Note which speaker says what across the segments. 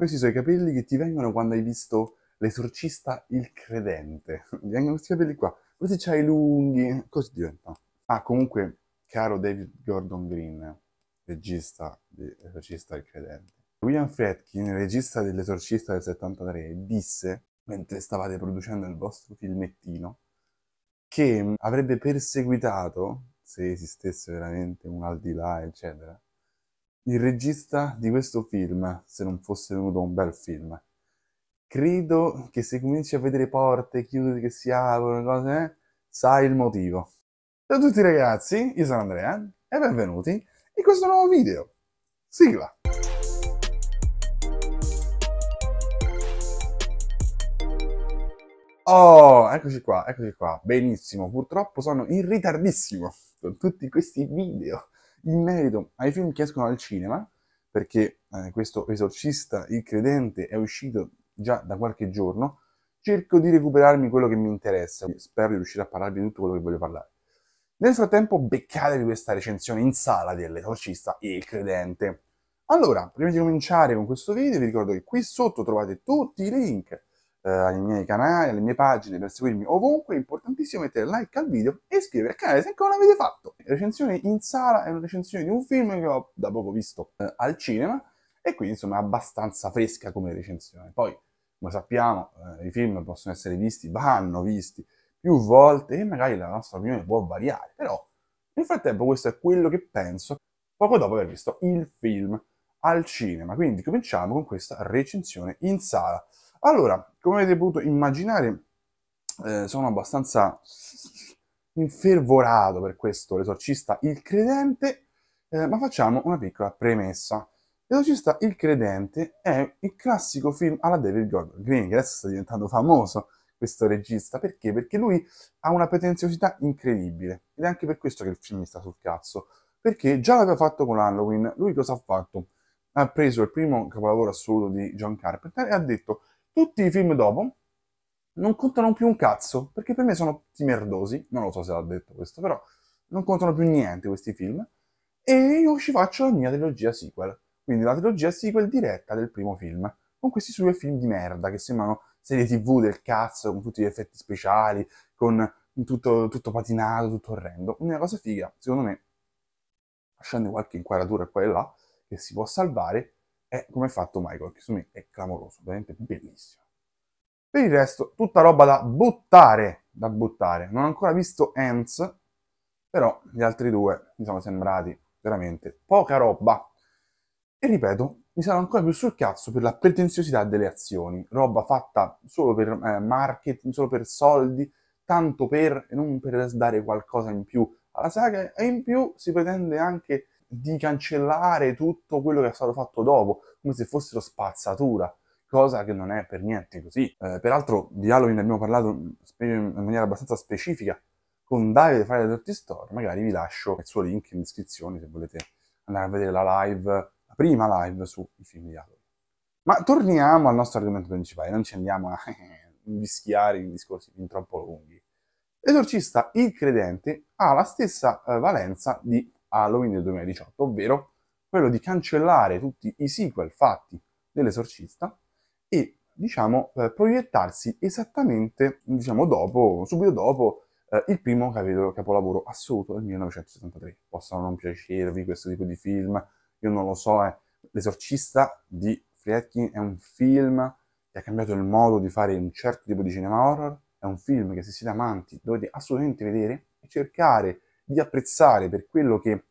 Speaker 1: Questi sono i capelli che ti vengono quando hai visto l'esorcista il credente. Ti vengono questi capelli qua. Questi c'hai lunghi, così diventa. Ah, comunque, caro David Gordon Green, regista dell'esorcista il credente. William Fredkin, regista dell'Esorcista del 73, disse, mentre stavate producendo il vostro filmettino, che avrebbe perseguitato, se esistesse veramente un al di là, eccetera, il regista di questo film, se non fosse venuto un bel film. Credo che se cominci a vedere porte chiuse che si aprono, cose, eh, sai il motivo. Ciao a tutti ragazzi, io sono Andrea e benvenuti in questo nuovo video. Sigla! Oh, eccoci qua, eccoci qua. Benissimo, purtroppo sono in ritardissimo con tutti questi video in merito ai film che escono al cinema, perché eh, questo esorcista, il credente, è uscito già da qualche giorno, cerco di recuperarmi quello che mi interessa. Spero di riuscire a parlarvi di tutto quello che voglio parlare. Nel frattempo beccatevi questa recensione in sala dell'esorcista il credente. Allora, prima di cominciare con questo video vi ricordo che qui sotto trovate tutti i link eh, ai miei canali, alle mie pagine, per seguirmi ovunque, è importantissimo mettere like al video e iscrivervi al canale se ancora non avete fatto. Recensione in sala è una recensione di un film che ho da poco visto eh, al cinema e quindi insomma è abbastanza fresca come recensione. Poi, come sappiamo, eh, i film possono essere visti, vanno visti più volte e magari la nostra opinione può variare, però nel frattempo questo è quello che penso poco dopo aver visto il film al cinema. Quindi cominciamo con questa recensione in sala. Allora, come avete potuto immaginare, eh, sono abbastanza infervorato per questo l'esorcista il credente, eh, ma facciamo una piccola premessa. L'esorcista il credente è il classico film alla David Gordon Green, che adesso sta diventando famoso questo regista, perché? Perché lui ha una pretenziosità incredibile ed è anche per questo che il film mi sta sul cazzo, perché già l'aveva fatto con Halloween, lui cosa ha fatto? Ha preso il primo capolavoro assoluto di John Carpenter e ha detto tutti i film dopo non contano più un cazzo, perché per me sono tutti merdosi, non lo so se l'ha detto questo, però non contano più niente questi film, e io ci faccio la mia trilogia sequel, quindi la trilogia sequel diretta del primo film, con questi due film di merda che sembrano serie tv del cazzo, con tutti gli effetti speciali, con tutto, tutto patinato, tutto orrendo. Una cosa figa, secondo me, lasciando qualche inquadratura qua e là, che si può salvare, è come ha fatto Michael, che secondo è clamoroso, veramente bellissimo. Per il resto, tutta roba da buttare, da buttare. Non ho ancora visto Ants, però gli altri due mi sono sembrati veramente poca roba. E ripeto, mi sarà ancora più sul cazzo per la pretenziosità delle azioni, roba fatta solo per eh, marketing, solo per soldi, tanto per non per dare qualcosa in più alla saga e in più si pretende anche di cancellare tutto quello che è stato fatto dopo, come se fossero spazzatura, cosa che non è per niente così. Eh, peraltro di Halloween abbiamo parlato in maniera abbastanza specifica con Davide Fire Dirty Store, magari vi lascio il suo link in descrizione se volete andare a vedere la live, la prima live sui film di Halloween. Ma torniamo al nostro argomento principale, non ci andiamo a invischiare in discorsi fin troppo lunghi. L'esorcista, il credente, ha la stessa eh, valenza di Halloween del 2018, ovvero quello di cancellare tutti i sequel fatti dell'esorcista e diciamo eh, proiettarsi esattamente diciamo dopo, subito dopo eh, il primo capitolo, capolavoro assoluto del 1973. Possono non piacervi questo tipo di film, io non lo so, eh. L'esorcista di Friedkin è un film che ha cambiato il modo di fare un certo tipo di cinema horror, è un film che se siete amanti dovete assolutamente vedere e cercare di apprezzare per quello che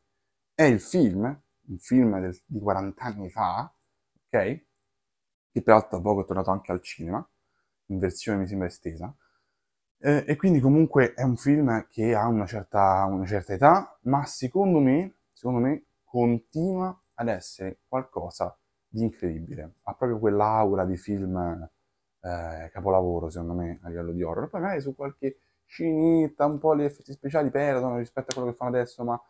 Speaker 1: è il film, un film del, di 40 anni fa, ok? Che peraltro da poco è tornato anche al cinema, in versione mi sembra estesa, eh, e quindi comunque è un film che ha una certa, una certa età, ma secondo me, secondo me continua ad essere qualcosa di incredibile. Ha proprio quell'aura di film eh, capolavoro, secondo me, a livello di horror. Poi magari su qualche scinita, un po' gli effetti speciali perdono rispetto a quello che fanno adesso, ma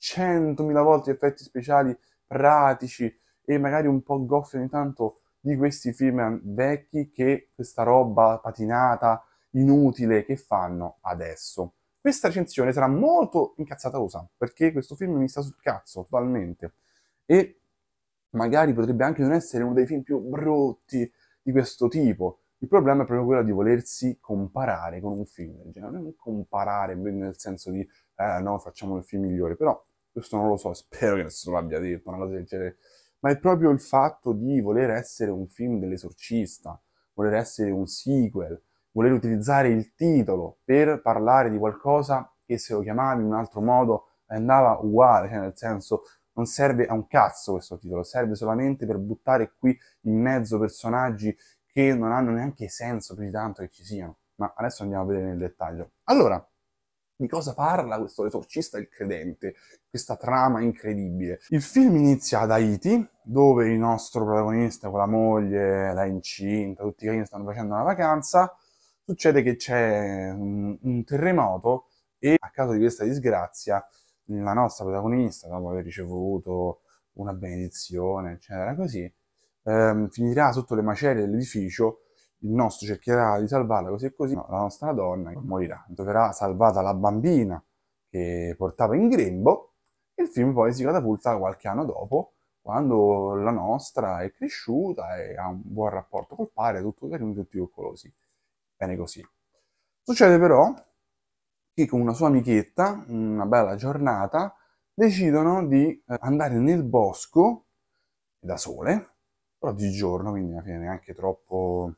Speaker 1: 100.000 volte gli effetti speciali pratici e magari un po' goffi ogni tanto di questi film vecchi che questa roba patinata, inutile, che fanno adesso. Questa recensione sarà molto incazzatosa, perché questo film mi sta sul cazzo totalmente. E magari potrebbe anche non essere uno dei film più brutti di questo tipo, il problema è proprio quello di volersi comparare con un film del genere, non comparare nel senso di eh, no, facciamo il film migliore, però questo non lo so, spero che nessuno l'abbia detto, una cosa del genere, ma è proprio il fatto di voler essere un film dell'esorcista, voler essere un sequel, voler utilizzare il titolo per parlare di qualcosa che se lo chiamavi in un altro modo andava uguale, cioè nel senso non serve a un cazzo questo titolo, serve solamente per buttare qui in mezzo personaggi che non hanno neanche senso più di tanto che ci siano. Ma adesso andiamo a vedere nel dettaglio. Allora, di cosa parla questo esorcista il credente, questa trama incredibile. Il film inizia ad Haiti, dove il nostro protagonista con la moglie, la incinta, tutti i carini stanno facendo una vacanza, succede che c'è un, un, terremoto e a causa di questa disgrazia la nostra protagonista, dopo aver ricevuto una benedizione, eccetera, così, ehm, finirà sotto le macerie dell'edificio, il nostro cercherà di salvarla così e così, ma la nostra donna morirà. troverà salvata la bambina che portava in grembo e il film poi si catapulta qualche anno dopo, quando la nostra è cresciuta e ha un buon rapporto col padre, tutto carino, tutti coccolosi. Bene così. Succede però che con una sua amichetta, una bella giornata, decidono di eh, andare nel bosco da sole però di giorno, quindi alla fine neanche troppo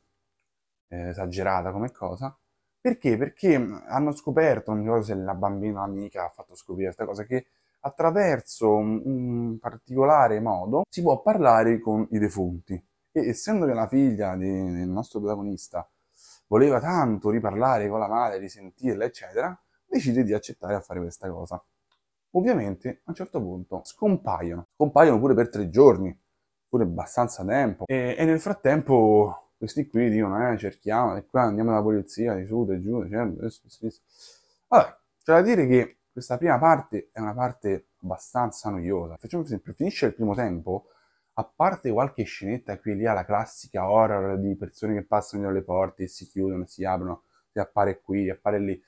Speaker 1: eh, esagerata come cosa. Perché? Perché mm, hanno scoperto, non mi ricordo se la bambina amica ha fatto scoprire questa cosa, che attraverso un, particolare modo si può parlare con i defunti. E essendo che la figlia di, del nostro protagonista voleva tanto riparlare con la madre, risentirla, eccetera, decide di accettare a fare questa cosa. Ovviamente a un certo punto scompaiono, scompaiono pure per tre giorni, pure abbastanza tempo. E, e nel frattempo questi qui dicono, eh, cerchiamo, e qua andiamo alla polizia, di su, di giù, di certo, di su, su. Allora, c'è da dire che questa prima parte è una parte abbastanza noiosa. Facciamo un esempio, finisce il primo tempo, a parte qualche scenetta qui e lì alla classica horror di persone che passano dalle porte e si chiudono, si aprono, si appare qui, si appare lì,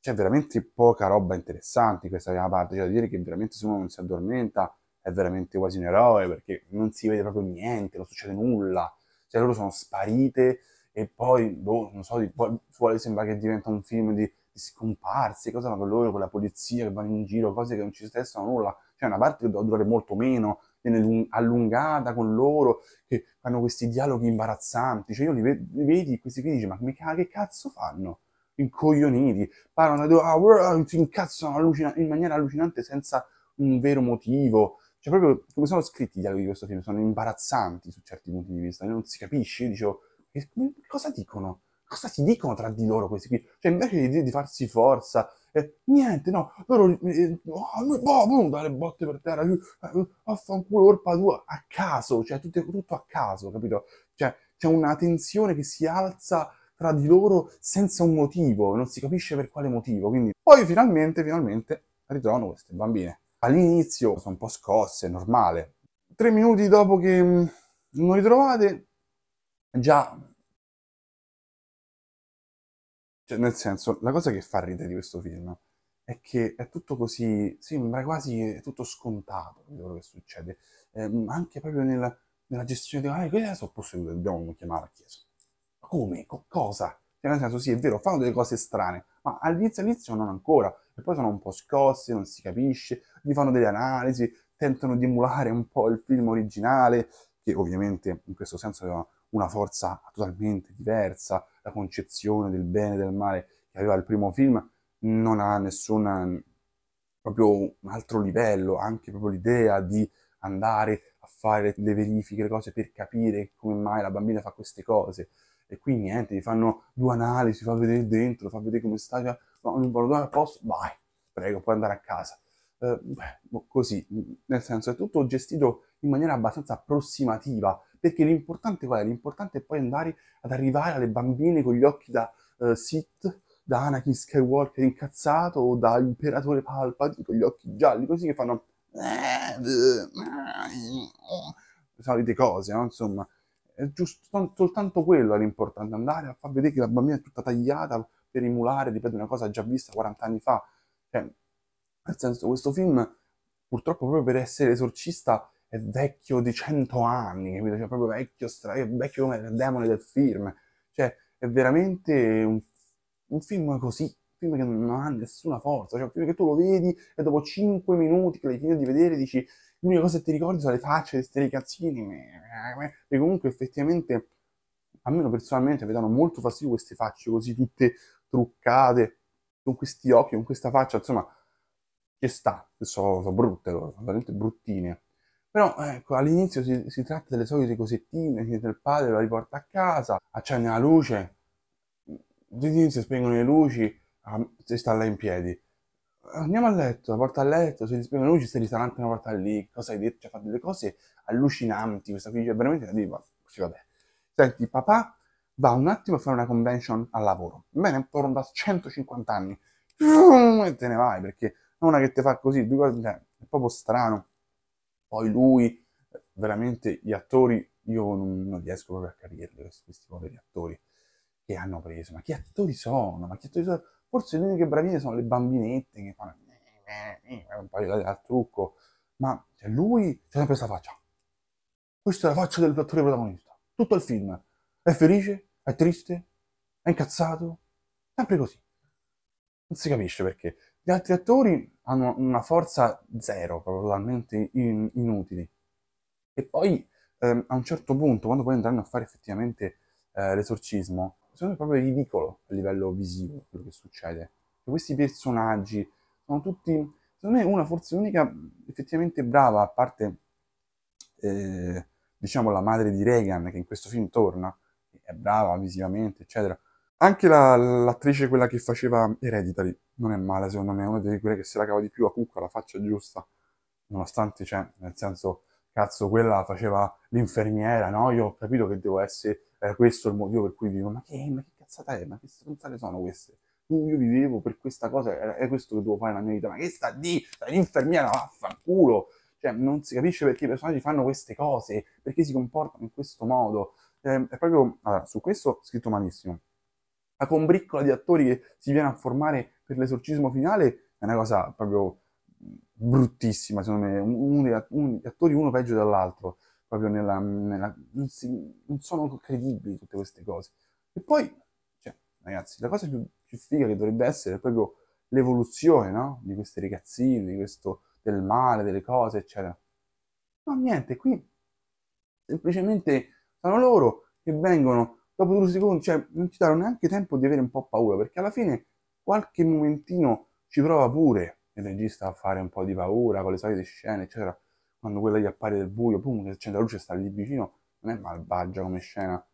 Speaker 1: c'è veramente poca roba interessante in questa prima parte, cioè da dire che veramente se uno non si addormenta è veramente quasi un eroe perché non si vede proprio niente, non succede nulla, cioè loro sono sparite e poi, boh, non so, poi sembra che diventa un film di, di scomparsi, cosa fanno loro con la polizia che vanno in giro, cose che non ci stessano nulla, c'è cioè, una parte che doveva durare molto meno, viene allungata con loro, che fanno questi dialoghi imbarazzanti, cioè io li, ve- li vedi questi qui dici ma che cazzo fanno? Incoglioniti, parlano ah, si incazzano in maniera allucinante senza un vero motivo, cioè, proprio come sono scritti i dialoghi di questo film, sono imbarazzanti su certi punti di vista. Non si capisce, io dicevo, cosa dicono? Cosa si dicono tra di loro questi qui? Cioè, invece di, di farsi forza, eh, niente, no, loro, eh, oh, boh, boh, boh, le botte per terra, eh, affanculo, colpa tua, a caso, cioè tutto, tutto a caso, capito? Cioè, c'è una tensione che si alza tra di loro senza un motivo, non si capisce per quale motivo. Quindi poi finalmente, finalmente ritrovano queste bambine. All'inizio sono un po' scosse, è normale. Tre minuti dopo che mm, non li trovate, già... Cioè, nel senso, la cosa che fa ridere di questo film è che è tutto così, sembra quasi tutto scontato quello che succede, eh, anche proprio nella, nella gestione di, ah, eh, quelle sono possedute, dobbiamo chiamare la Chiesa. Ma come? Co- cosa? Cioè, nel senso, sì, è vero, fanno delle cose strane, ma all'inizio, all'inizio non ancora, e poi sono un po' scossi, non si capisce, gli fanno delle analisi, tentano di emulare un po' il film originale, che ovviamente in questo senso aveva una forza totalmente diversa, la concezione del bene e del male che aveva il primo film non ha nessun proprio un altro livello, anche proprio l'idea di andare a fare le verifiche, le cose per capire come mai la bambina fa queste cose e qui niente, ti fanno due analisi, fa vedere dentro, fa vedere come stai, no, non voglio a posto, vai, prego, puoi andare a casa. Eh, beh, così, nel senso è tutto gestito in maniera abbastanza approssimativa, perché l'importante qual è? L'importante è poi andare ad arrivare alle bambine con gli occhi da eh, sit, da Anakin Skywalker incazzato o da Imperatore Palpatine con gli occhi gialli, così che fanno solite cose, no? insomma, è giusto, soltanto quello è l'importante, andare a far vedere che la bambina è tutta tagliata per emulare, ripeto, una cosa già vista 40 anni fa. Cioè, nel senso, questo film, purtroppo, proprio per essere esorcista, è vecchio di 100 anni, capito? Cioè, proprio vecchio, stra- vecchio come il demone del film. Cioè, è veramente un, un film così, un film che non ha nessuna forza, cioè un film che tu lo vedi e dopo 5 minuti che l'hai finito di vedere dici l'unica cosa che ti ricordi sono le facce di questi ragazzini, E comunque effettivamente, almeno personalmente, mi danno molto fastidio queste facce così tutte truccate, con questi occhi, con questa faccia, insomma, che sta, che sono, sono brutte loro, sono veramente bruttine. Però ecco, all'inizio si, si, tratta delle solite cosettine, il padre la riporta a casa, accende la luce, all'inizio spengono le luci, ah, si sta là in piedi andiamo a letto, porta a letto, si dispiega, lui ci sta risalante una volta lì, cosa hai detto, ci cioè, ha fatto delle cose allucinanti, questa figlia cioè veramente la diva, sì, vabbè. Senti, papà va un attimo a fare una convention al lavoro, bene, torno da 150 anni, e te ne vai, perché non una che te fa così, cioè, è proprio strano. Poi lui, veramente, gli attori, io non, non riesco proprio a capirli, questi, questi poveri attori che hanno preso, ma che attori sono, ma che attori sono? Forse le uniche bravine sono le bambinette che fanno eh, eh, eh, un paio di al trucco, ma cioè, lui c'è sempre questa faccia. Questa è la faccia dell'attore protagonista. Tutto il film. È felice, è triste, è incazzato, sempre così. Non si capisce perché. Gli altri attori hanno una forza zero, probabilmente in- inutili. E poi ehm, a un certo punto, quando poi andranno a fare effettivamente eh, l'esorcismo, secondo me è proprio ridicolo a livello visivo quello che succede. Cioè, questi personaggi sono tutti, secondo me una forse l'unica effettivamente brava, a parte eh, diciamo la madre di Reagan che in questo film torna, è brava visivamente, eccetera. Anche la, l'attrice, quella che faceva Hereditary, non è male secondo me, è una di quelle che se la cava di più, ha comunque la faccia giusta, nonostante, cioè, nel senso, cazzo, quella faceva l'infermiera, no? Io ho capito che devo essere, eh, questo il motivo per cui vivo, ma che, ma che cazzata è? Ma che stronzate sono queste? io vivevo per questa cosa, è questo che devo fare nella mia vita, ma che sta di, l'infermiera, vaffanculo! Cioè, non si capisce perché i personaggi fanno queste cose, perché si comportano in questo modo. Eh, è proprio, allora, su questo scritto malissimo. La combriccola di attori che si viene a formare per l'esorcismo finale è una cosa proprio bruttissima, secondo me, un, un, attori uno peggio dell'altro, proprio nella... nella non, si, non, sono credibili tutte queste cose. E poi, cioè, ragazzi, la cosa più, più figa che dovrebbe essere è proprio l'evoluzione, no? Di queste ragazzine, di questo, del male, delle cose, eccetera. Ma niente, qui semplicemente sono loro che vengono dopo due secondi, cioè non ci danno neanche tempo di avere un po' paura, perché alla fine qualche momentino ci prova pure il regista a fare un po' di paura con le solite scene, eccetera. Quando quella gli appare del buio, pum, che accende la luce sta lì vicino, non è malvagia come scena.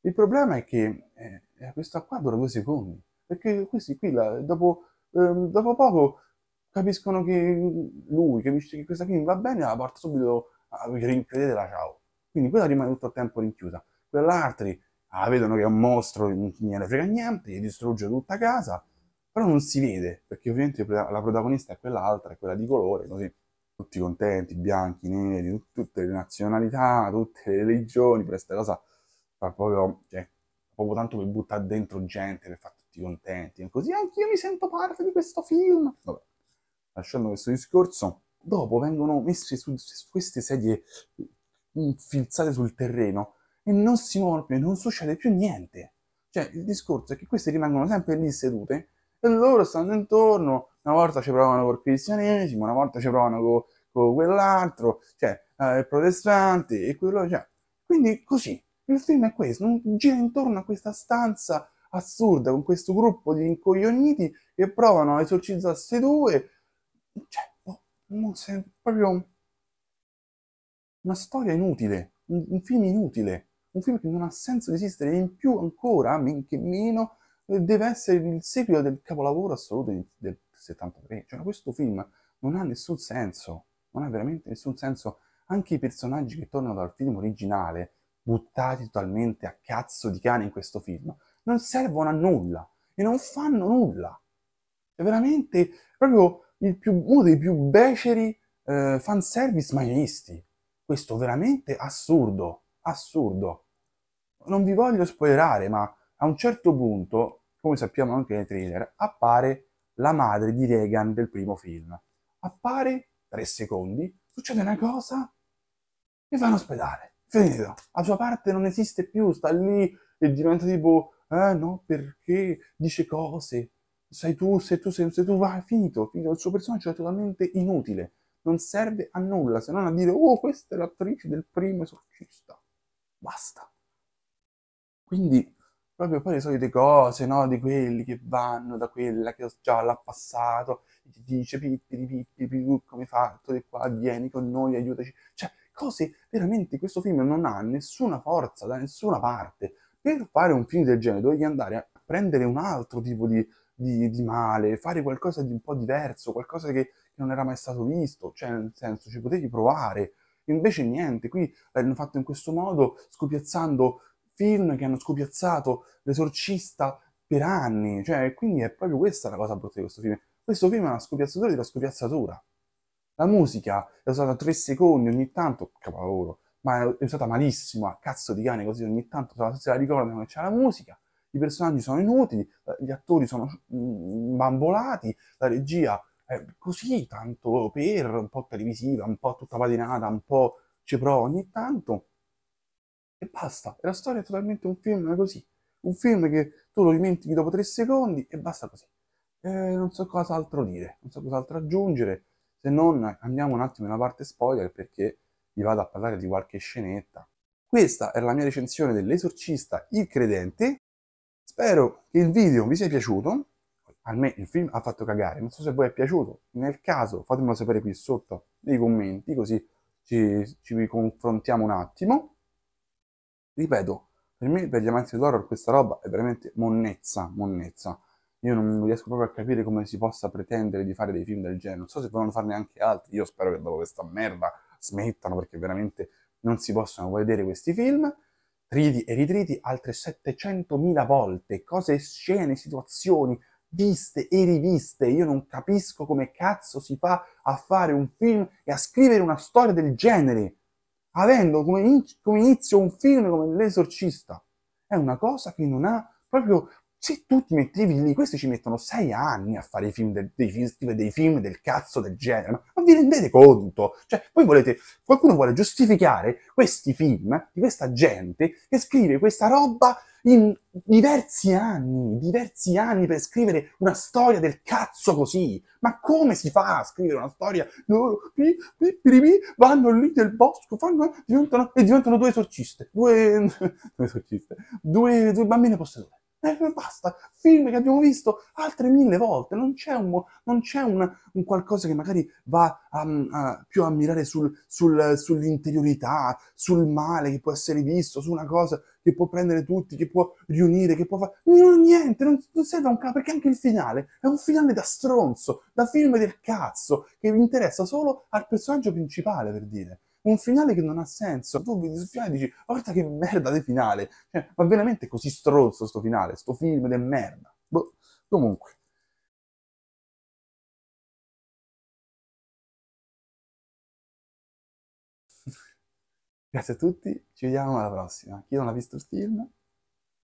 Speaker 1: Il problema è che eh, eh questa qua dura due secondi, perché questi qui, là, dopo, eh, dopo, poco, capiscono che lui capisce che questa film va bene la porta subito a ah, la ciao. Quindi quella rimane tutto il tempo rinchiusa. Quell'altri ah, vedono che è un mostro, non gliene frega niente, gli distrugge tutta casa però non si vede, perché ovviamente la protagonista è quell'altra, è quella di colore, così tutti contenti, bianchi, neri, tutte le nazionalità, tutte le religioni, questa cosa fa proprio, cioè, proprio tanto per buttare dentro gente, per far tutti contenti, e così anche io mi sento parte di questo film. Vabbè, lasciando questo discorso, dopo vengono messe su, su queste sedie infilzate mm, sul terreno e non si muovono più, non succede più niente. Cioè, il discorso è che queste rimangono sempre lì sedute e loro stanno intorno, una volta ci provano col cristianesimo, una volta ci provano con co quell'altro, cioè eh, protestante e quello, cioè. Quindi così, il film è questo, gira intorno a questa stanza assurda con questo gruppo di incoglioniti che provano a esorcizzarsi due, cioè, oh, no, è proprio una storia inutile, un, un film inutile, un film che non ha senso di esistere, in più ancora, men che meno, deve essere il seguito del capolavoro assoluto del 73. Cioè, questo film non ha nessun senso, non ha veramente nessun senso. Anche i personaggi che tornano dal film originale, buttati totalmente a cazzo di cane in questo film, non servono a nulla e non fanno nulla. È veramente proprio più, uno dei più beceri eh, fanservice maialisti. Questo veramente assurdo, assurdo. Non vi voglio spoilerare, ma a un certo punto come sappiamo anche nei trailer, appare la madre di Reagan del primo film. Appare tre secondi, succede una cosa e va in ospedale. Finito. La sua parte non esiste più, sta lì e diventa tipo, eh no, perché dice cose. Sei tu, sei tu, sei tu vai, finito, finito. Il suo personaggio è totalmente inutile. Non serve a nulla se non a dire, oh, questa è l'attrice del primo esorcista. Basta. Quindi proprio poi le solite cose, no? Di quelli che vanno da quella che già l'ha passato, ti dice Pippi Pippi, Pippi, come hai fatto di qua, vieni con noi, aiutaci. Cioè, cose veramente questo film non ha nessuna forza da nessuna parte. Per fare un film del genere dovevi andare a prendere un altro tipo di, di, di male, fare qualcosa di un po' diverso, qualcosa che, che non era mai stato visto, cioè nel senso ci potevi provare. Invece niente, qui l'hanno fatto in questo modo, scopiazzando film che hanno scopiazzato l'esorcista per anni, cioè, quindi è proprio questa la cosa brutta di questo film. Questo film è una scopiazzatura della scopiazzatura. La musica è usata tre secondi ogni tanto, capolavoro, ma è usata malissimo, a cazzo di cane così ogni tanto, se la ricordano che c'è la musica, i personaggi sono inutili, eh, gli attori sono mm, bambolati, la regia è così, tanto per, un po' televisiva, un po' tutta patinata, un po' ci prova ogni tanto, e basta, e la storia è totalmente un film così. Un film che tu lo dimentichi dopo tre secondi e basta così. Eh, non so cos'altro dire, non so cos'altro aggiungere, se non andiamo un attimo nella parte spoiler perché vi vado a parlare di qualche scenetta. Questa era la mia recensione dell'esorcista Il Credente. Spero che il video vi sia piaciuto. A me il film ha fatto cagare, non so se a voi è piaciuto. Nel caso fatemelo sapere qui sotto nei commenti, così ci, ci confrontiamo un attimo ripeto, per me, per gli amanti dell'horror, questa roba è veramente monnezza, monnezza. Io non riesco proprio a capire come si possa pretendere di fare dei film del genere. Non so se vogliono farne anche altri. Io spero che dopo questa merda smettano perché veramente non si possono vedere questi film. Ridi e ritriti altre 700.000 volte. Cose, scene, situazioni viste e riviste. Io non capisco come cazzo si fa a fare un film e a scrivere una storia del genere avendo come, inizio un film come L'esorcista. È una cosa che non ha proprio se tu ti mettevi lì, questi ci mettono sei anni a fare i film del, dei, film, dei film del cazzo del genere, ma non vi rendete conto? Cioè, voi volete, qualcuno vuole giustificare questi film di questa gente che scrive questa roba in diversi anni, diversi anni per scrivere una storia del cazzo così. Ma come si fa a scrivere una storia? Loro pi, pi, pi, vanno lì nel bosco fanno, eh, diventano, e diventano due esorciste, due, due esorciste, due, due bambine possedute. E eh, basta, film che abbiamo visto altre mille volte, non c'è un, non c'è una, un qualcosa che magari va a, mm, a, più a mirare sul, sul, sull'interiorità, sul male che può essere visto, su una cosa che può prendere tutti, che può riunire, che può fare... Non, niente, non, non serve un capo, perché anche il finale è un finale da stronzo, da film del cazzo, che interessa solo al personaggio principale, per dire un finale che non ha senso. Tu vedi il finale e dici, guarda che merda di finale. Cioè, ma veramente così stronzo sto finale, sto film di merda. Boh. Comunque. Grazie a tutti, ci vediamo alla prossima. Chi non ha visto il film,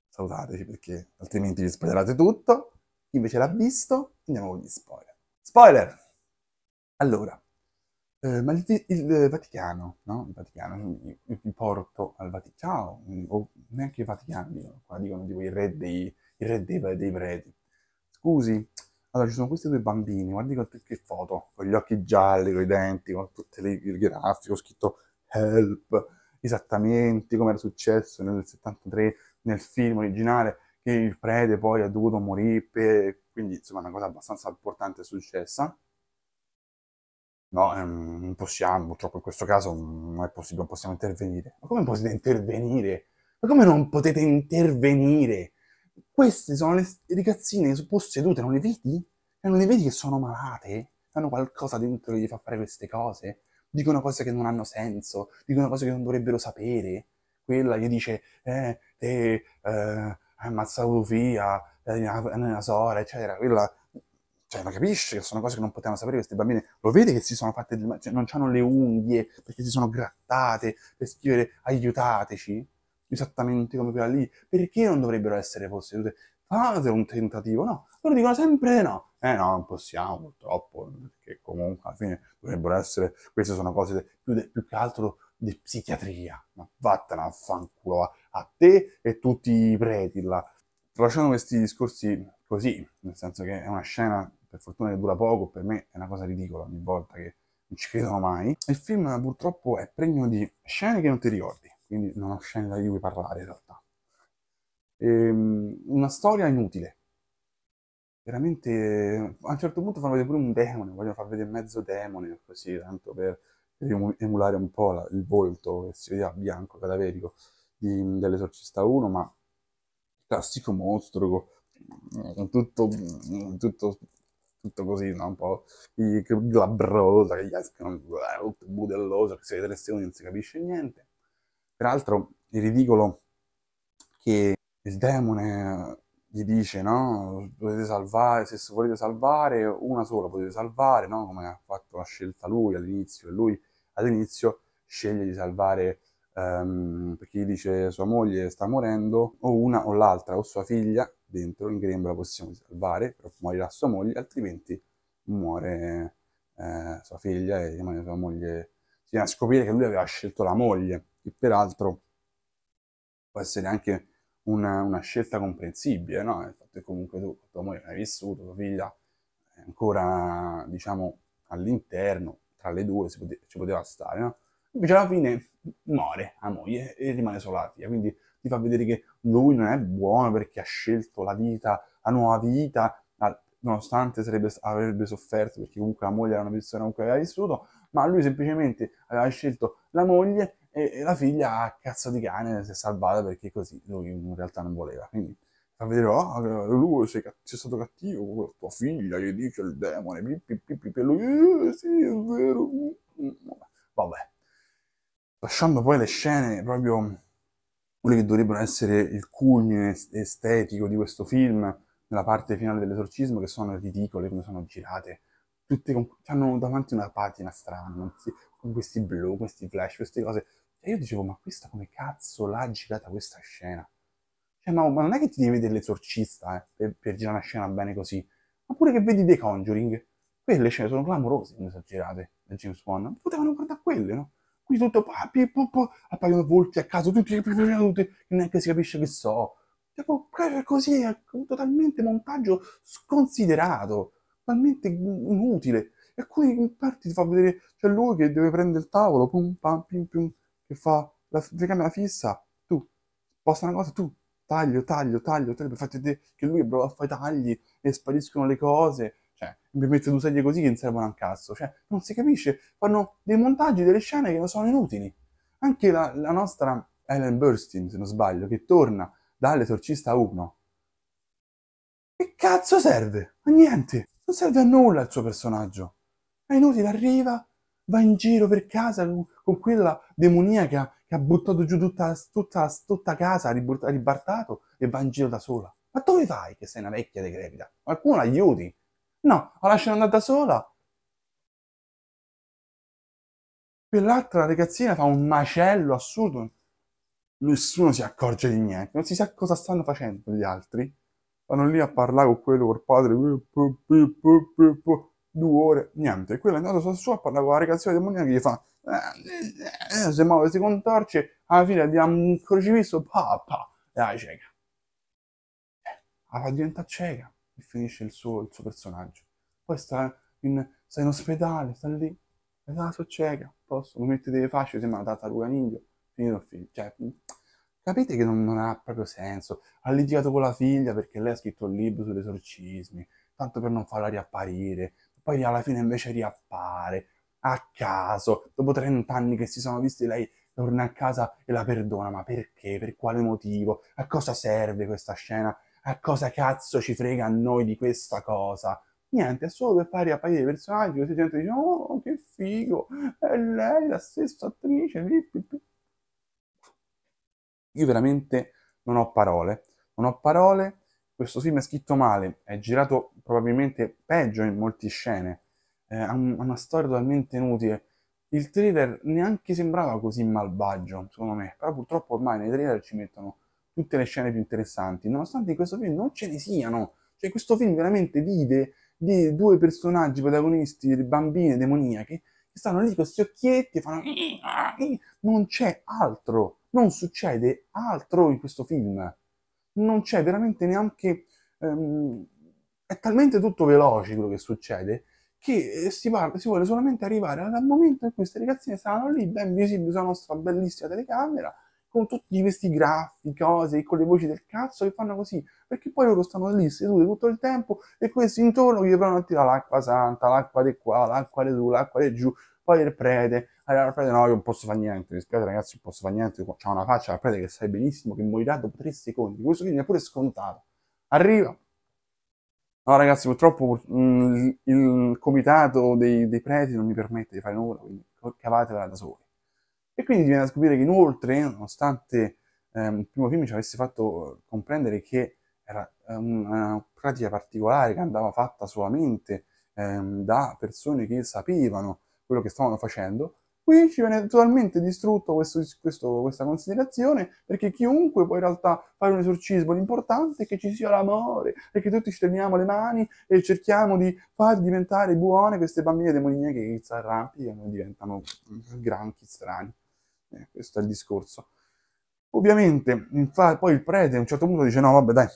Speaker 1: salutateci perché altrimenti vi spoilerate tutto. Chi invece l'ha visto, andiamo con gli spoiler. Spoiler! Allora, eh, ma il, il eh, Vaticano, no? Il Vaticano, vi porto al Vaticano, mm, o neanche il Vaticano, dicono, qua dicono tipo il re dei, il re dei, dei preti. Scusi, allora ci sono questi due bambini, guardi che foto, con gli occhi gialli, con i denti, con tutte il grafico, scritto help, esattamente come era successo nel 73 nel film originale, che il prete poi ha dovuto morire, quindi insomma una cosa abbastanza importante è successa no, ehm, non possiamo, purtroppo in questo caso non è possibile, non possiamo intervenire. Ma come potete intervenire? Ma come non potete intervenire? Queste sono le ragazzine possedute, non le vedi? E non le vedi che sono malate? Hanno qualcosa dentro che gli fa fare queste cose? Dicono cose che non hanno senso, dicono cose che non dovrebbero sapere. Quella gli dice, eh, te, eh, ammazzato tua figlia, è eh, una, è sora, eccetera. Quella cioè, ma capisci che sono cose che non potevano sapere queste bambine? Lo vedi che si sono fatte, cioè, non hanno le unghie perché si sono grattate per scrivere aiutateci, esattamente come quella lì. Perché non dovrebbero essere possedute? Fate un tentativo, no? Loro dicono sempre no. Eh no, non possiamo purtroppo, perché comunque alla fine dovrebbero essere, queste sono cose più, de, più che altro di psichiatria. Ma vattene a fanculo a, a te e tutti i preti là. Lasciando questi discorsi così, nel senso che è una scena per fortuna che dura poco, per me è una cosa ridicola ogni volta che non ci credono mai. Il film purtroppo è pregno di scene che non ti ricordi, quindi non ho scene da cui parlare in realtà. Ehm, una storia inutile. Veramente, a un certo punto fanno vedere pure un demone, vogliono far vedere mezzo demone, così, tanto per, per emulare un po' la, il volto che si vedeva bianco, cadaverico, dell'Esorcista 1, ma classico mostro con tutto, tutto tutto così, no? un po' glabrosa, che gli escono eh, tutto budelloso, che si vede le sezioni, non si capisce niente. Peraltro è ridicolo che il demone gli dice, no? Potete salvare, se volete salvare, una sola potete salvare, no? Come ha fatto la scelta lui all'inizio, e lui all'inizio sceglie di salvare um, ehm, perché gli dice sua moglie sta morendo, o una o l'altra, o sua figlia, dentro, in grembo la possiamo salvare, però morirà sua moglie, altrimenti muore eh, sua figlia e rimane sua moglie. Si viene a scoprire che lui aveva scelto la moglie, che peraltro può essere anche una, una scelta comprensibile, no? Il fatto che comunque tu, tua moglie l'hai vissuto, tua figlia è ancora, diciamo, all'interno, tra le due ci poteva stare, no? Invece alla fine muore la moglie e rimane solo la figlia, quindi ti fa vedere che lui non è buono perché ha scelto la vita, la nuova vita, nonostante sarebbe, avrebbe sofferto perché comunque la moglie era una persona con cui aveva vissuto, ma lui semplicemente aveva scelto la moglie e, e la figlia a cazzo di cane si è salvata perché così lui in realtà non voleva. Quindi fa vedere, oh, eh, lui sei, sei stato cattivo con la tua figlia, gli dice il demone, e lui, eh, sì, è vero, mm, mm, vabbè. Lasciando poi le scene proprio quelli che dovrebbero essere il culmine estetico di questo film, nella parte finale dell'esorcismo, che sono ridicole come sono girate, tutte con, cioè, hanno davanti una patina strana, si, con questi blu, questi flash, queste cose. E io dicevo, ma questa come cazzo l'ha girata questa scena? Cioè, ma, ma non è che ti devi vedere l'esorcista eh, per, per, girare una scena bene così, ma pure che vedi dei Conjuring. Quelle scene sono clamorose come sono girate da James Wan. Potevano guardare quelle, no? qui tutto ah, appaiono volti a caso, tutti, tutti neanche si capisce che so. Tipo, così è totalmente montaggio sconsiderato, totalmente inutile. E in parti ti fa vedere, c'è lui che deve prendere il tavolo, pum, pam, pim, pim, che fa la telecamera fissa, tu, posta una cosa, tu, taglio, taglio, taglio, taglio, per farti vedere che lui è bravo a fare i tagli e spariscono le cose mi metto due sedie così che non servono a un cazzo. Cioè, non si capisce. Fanno dei montaggi, delle scene che non sono inutili. Anche la, la nostra Ellen Burstyn, se non sbaglio, che torna dall'esorcista 1. Che cazzo serve? A niente. Non serve a nulla il suo personaggio. È inutile, arriva, va in giro per casa con, con quella demoniaca che ha buttato giù tutta, tutta, tutta casa, ha ribartato e va in giro da sola. Ma dove vai che sei una vecchia decrepita? Qualcuno aiuti. No, la lasciano andare da sola. Quell'altra ragazzina fa un macello assurdo. Nessuno si accorge di niente, non si sa cosa stanno facendo gli altri. Vanno lì a parlare con quello, col padre, due ore, niente. Quello è andato su, su a parlare con la ragazzina demoniaca che gli fa eh, eh, eh, se muove, si contorce, alla fine abbiamo un crocifisso, papà, e la cieca. La fa diventare cieca e finisce il suo, il suo personaggio. Poi sta in, sta in, ospedale, sta lì, è la socceca, posso, mi mette delle fasce, sembra una tartaruga ninja, finito il film. Cioè, mm, capite che non, non, ha proprio senso. Ha litigato con la figlia perché lei ha scritto il libro sugli esorcismi, tanto per non farla riapparire, poi alla fine invece riappare, a caso, dopo 30 anni che si sono visti lei torna a casa e la perdona, ma perché? Per quale motivo? A cosa serve questa scena? a cosa cazzo ci frega a noi di questa cosa? Niente, è solo per fare apparire i personaggi, così gente dice, oh, che figo, è lei la stessa attrice. Io veramente non ho parole, non ho parole, questo film è scritto male, è girato probabilmente peggio in molte scene, eh, ha una storia totalmente inutile. Il trailer neanche sembrava così malvagio, secondo me, però purtroppo ormai nei trailer ci mettono tutte le scene più interessanti, nonostante in questo film non ce ne siano. Cioè, questo film veramente vive di due personaggi protagonisti, bambine demoniache, che stanno lì con questi occhietti e fanno... Non c'è altro, non succede altro in questo film. Non c'è veramente neanche... Um, è talmente tutto veloce quello che succede che eh, si, parla, si vuole solamente arrivare al momento in cui queste ragazzine stanno lì ben visibili sulla nostra bellissima telecamera con tutti questi graffi, cose, con le voci del cazzo che fanno così, perché poi loro stanno lì seduti tutto il tempo e questi intorno gli provano a tirare l'acqua santa, l'acqua di qua, l'acqua di giù, l'acqua di giù, poi il prete, allora il prete no, io non posso fare niente, mi spiace ragazzi, non posso fare niente, c'ha una faccia al prete che sai benissimo che morirà dopo tre secondi, questo quindi è pure scontato. Arriva, No, ragazzi, purtroppo mh, mm, il comitato dei, dei preti non mi permette di fare nulla, quindi cavatela da soli. E quindi viene a scoprire che inoltre, nonostante ehm, il primo film ci avesse fatto comprendere che era eh, una pratica particolare che andava fatta solamente ehm, da persone che sapevano quello che stavano facendo, qui ci viene totalmente distrutto questo, questo, questa considerazione perché chiunque può in realtà fare un esorcismo, l'importante è che ci sia l'amore e che tutti ci teniamo le mani e cerchiamo di far diventare buone queste bambine demoniache che si arrampicano e diventano granchi strani. Eh, questo è il discorso. Ovviamente, infatti, poi il prete a un certo punto dice: No, vabbè, dai,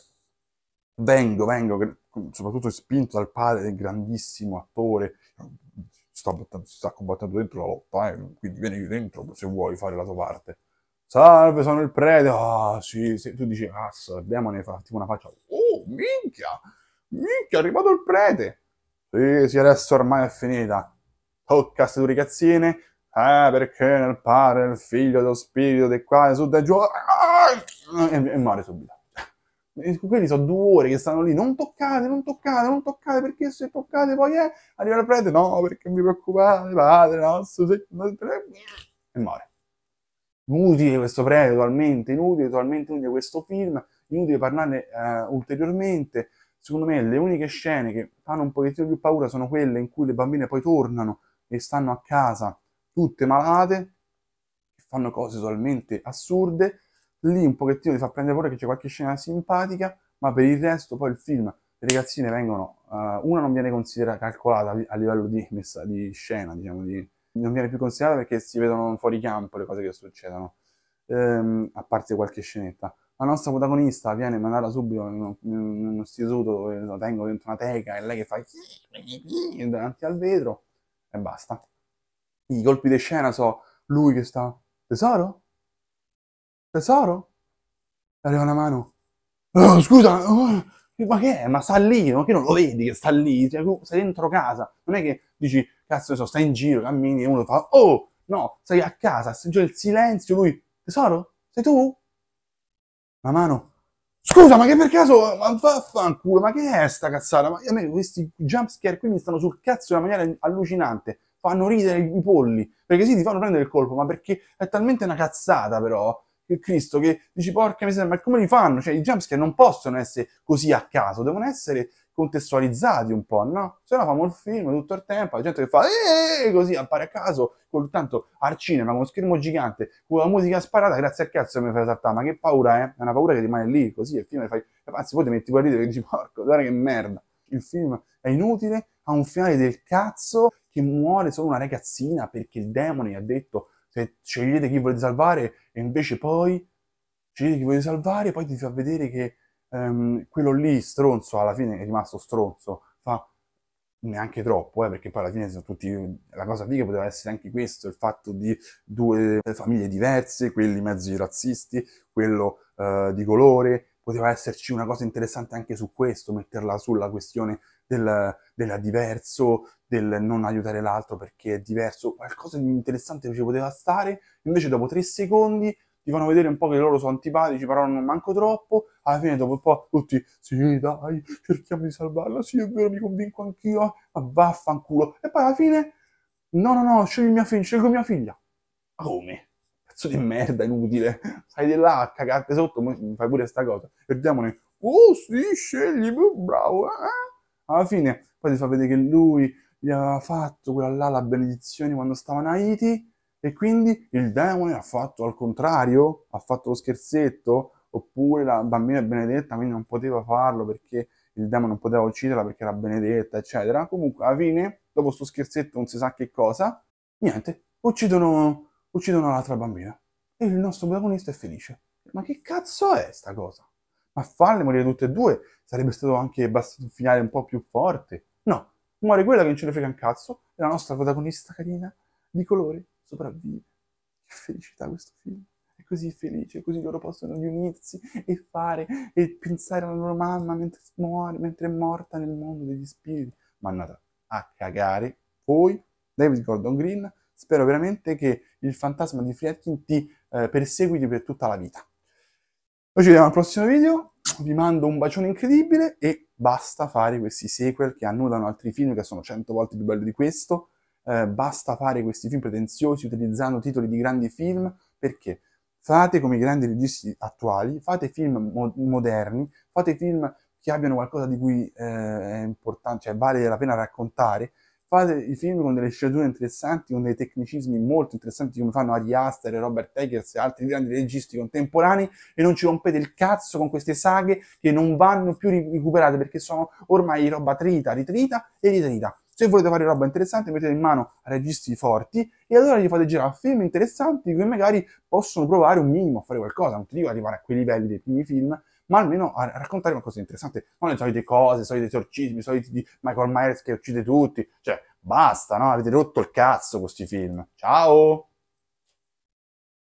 Speaker 1: vengo, vengo, soprattutto spinto dal padre, del grandissimo attore, sta, sta combattendo dentro la lotta, eh, quindi vieni dentro se vuoi fare la tua parte. Salve, sono il prete. Ah, oh, sì, sì, tu dici, ah, demone, fa tipo una faccia. Oh, minchia, minchia, è arrivato il prete. Sì, sì, adesso ormai è finita. Tocca a sta due ragazzine, eh, perché nel padre, nel figlio, dello spirito, di qua, su, da giù, ah, e, e muore subito. quelli sono due ore che stanno lì, non toccate, non toccate, non toccate, perché se toccate poi eh, arriva il prete, no, perché mi preoccupate, padre, no, se, eh, e muore. Inutile questo prete, totalmente inutile, totalmente inutile questo film, inutile parlarne eh, ulteriormente. Secondo me le uniche scene che fanno un pochettino più paura sono quelle in cui le bambine poi tornano e stanno a casa tutte malate, che fanno cose totalmente assurde, lì un pochettino ti fa prendere pure che c'è qualche scena simpatica, ma per il resto poi il film, le ragazzine vengono, uh, una non viene considerata, calcolata a livello di, messa, di scena, diciamo, di, non viene più considerata perché si vedono fuori campo le cose che succedono, ehm, a parte qualche scenetta. La nostra protagonista viene mandata subito in uno, in istituto dove la tengo dentro una teca e lei che fa davanti al vetro e basta i colpi di scena so lui che sta tesoro? Tesoro? Arriva una mano. Oh, scusa, oh, ma che è? Ma sta lì, ma che non lo vedi che sta lì? Cioè, sei dentro casa. Non è che dici, cazzo, so, stai in giro, cammini e uno fa, oh, no, sei a casa, c'è il silenzio, lui, tesoro? Sei tu? La mano. Scusa, ma che per caso, ma vaffanculo, ma che è sta cazzata? Ma a me questi jumpscare qui mi stanno sul cazzo in una maniera allucinante fanno ridere i polli, perché sì, ti fanno prendere il colpo, ma perché è talmente una cazzata però, che Cristo, che dici porca miseria, ma come li fanno? Cioè i jumpscare non possono essere così a caso, devono essere contestualizzati un po', no? Se no famo il film tutto il tempo, la gente che fa eeeh, così appare a caso, con tanto al cinema, con schermo gigante, con la musica sparata, grazie al cazzo mi fai saltare, ma che paura, eh? È una paura che rimane lì, così, e il film fai... Anzi, poi ti metti a ridere e dici porco, guarda che merda. Il film è inutile, ha un finale del cazzo, che muore solo una ragazzina perché il demone ha detto se scegliete chi volete salvare e invece poi scegliete chi volete salvare e poi ti fa vedere che ehm, quello lì stronzo alla fine è rimasto stronzo fa neanche troppo eh, perché poi alla fine sono tutti la cosa figa poteva essere anche questo il fatto di due famiglie diverse quelli mezzi razzisti quello eh, di colore poteva esserci una cosa interessante anche su questo metterla sulla questione del, diverso, del non aiutare l'altro perché è diverso, qualcosa di interessante ci poteva stare, invece dopo tre secondi ti fanno vedere un po' che loro sono antipatici, però non manco troppo, alla fine dopo un po' tutti, sì dai, cerchiamo di salvarla, sì è vero, mi convinco anch'io, eh. ma vaffanculo, e poi alla fine, no no no, scegli mia figlia, scelgo mia figlia, ma come? Pezzo di merda, inutile, stai di là a cagarti fai pure sta cosa, perdiamone, oh sì, scegli, bravo, eh? alla fine poi ti fa vedere che lui gli aveva fatto quella là la benedizione quando stavano a Haiti e quindi il demone ha fatto al contrario, ha fatto lo scherzetto, oppure la bambina è benedetta quindi non poteva farlo perché il demone non poteva ucciderla perché era benedetta, eccetera. Comunque alla fine, dopo sto scherzetto non si sa che cosa, niente, uccidono, uccidono l'altra bambina e il nostro protagonista è felice. Ma che cazzo è sta cosa? ma farle morire tutte e due sarebbe stato anche bastato un finale un po' più forte. No, muore quella che non ce ne frega un cazzo e la nostra protagonista carina di colore sopravvive. Che felicità questo film. È così felice, così loro possono riunirsi e fare e pensare alla loro mamma mentre muore, mentre è morta nel mondo degli spiriti. Ma andata a cagare poi David Gordon Green. Spero veramente che il fantasma di Friedkin ti eh, perseguiti per tutta la vita. Noi ci vediamo al prossimo video, vi mando un bacione incredibile e basta fare questi sequel che annullano altri film che sono 100 volte più belli di questo, eh, basta fare questi film pretenziosi utilizzando titoli di grandi film, perché fate come i grandi registi attuali, fate film mo- moderni, fate film che abbiano qualcosa di cui eh, è importante, cioè vale la pena raccontare, fate i film con delle sceneggiature interessanti, con dei tecnicismi molto interessanti come fanno Ari Aster e Robert Eggers e altri grandi registi contemporanei e non ci rompete il cazzo con queste saghe che non vanno più recuperate perché sono ormai roba trita, ritrita e ritrita. Se volete fare roba interessante mettete in mano registi forti e allora gli fate girare film interessanti che magari possono provare un minimo a fare qualcosa, non ti dico arrivare a quei livelli dei primi film, ma almeno a ah, raccontare una cosa interessante, non le solite cose, i soliti esorcismi, i soliti di Michael Myers che uccide tutti, cioè basta, no? Avete rotto il cazzo questi film. Ciao!